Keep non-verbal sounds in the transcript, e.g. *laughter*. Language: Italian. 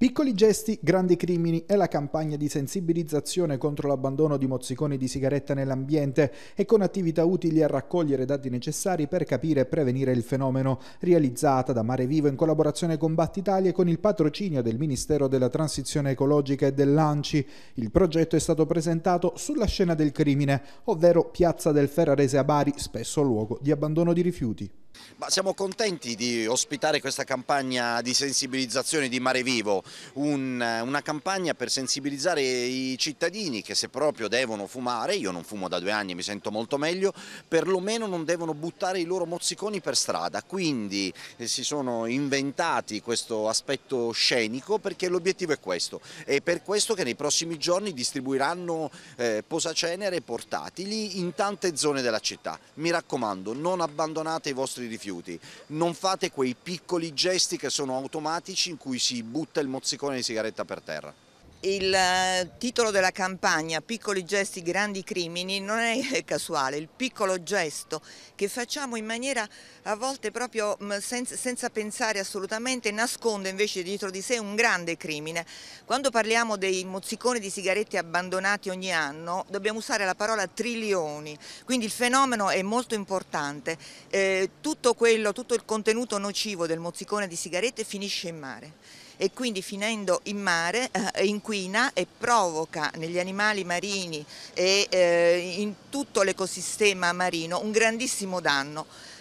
Piccoli gesti, grandi crimini e la campagna di sensibilizzazione contro l'abbandono di mozziconi di sigaretta nell'ambiente e con attività utili a raccogliere dati necessari per capire e prevenire il fenomeno, realizzata da Mare Vivo in collaborazione con Battitalia e con il patrocinio del Ministero della Transizione Ecologica e dell'ANCI. Il progetto è stato presentato sulla scena del crimine, ovvero Piazza del Ferrarese a Bari, spesso luogo di abbandono di rifiuti. Ma siamo contenti di ospitare questa campagna di sensibilizzazione di Mare Vivo, un, una campagna per sensibilizzare i cittadini che se proprio devono fumare, io non fumo da due anni, e mi sento molto meglio, perlomeno non devono buttare i loro mozziconi per strada, quindi eh, si sono inventati questo aspetto scenico perché l'obiettivo è questo, è per questo che nei prossimi giorni distribuiranno eh, posacenere portatili in tante zone della città. Mi raccomando, non abbandonate i vostri vostri rifiuti, non fate quei piccoli gesti che sono automatici in cui si butta il mozzicone di sigaretta per terra. Il eh, titolo della campagna Piccoli gesti, grandi crimini non è *laughs* casuale, il piccolo gesto che facciamo in maniera a volte proprio mm, senza pensare assolutamente nasconde invece dietro di sé un grande crimine. Quando parliamo dei mozziconi di sigarette abbandonati ogni anno dobbiamo usare la parola trilioni, quindi il fenomeno è molto importante. Eh, tutto, quello, tutto il contenuto nocivo del mozzicone di sigarette finisce in mare e quindi finendo in mare eh, inquina e provoca negli animali marini e eh, in tutto l'ecosistema marino un grandissimo danno.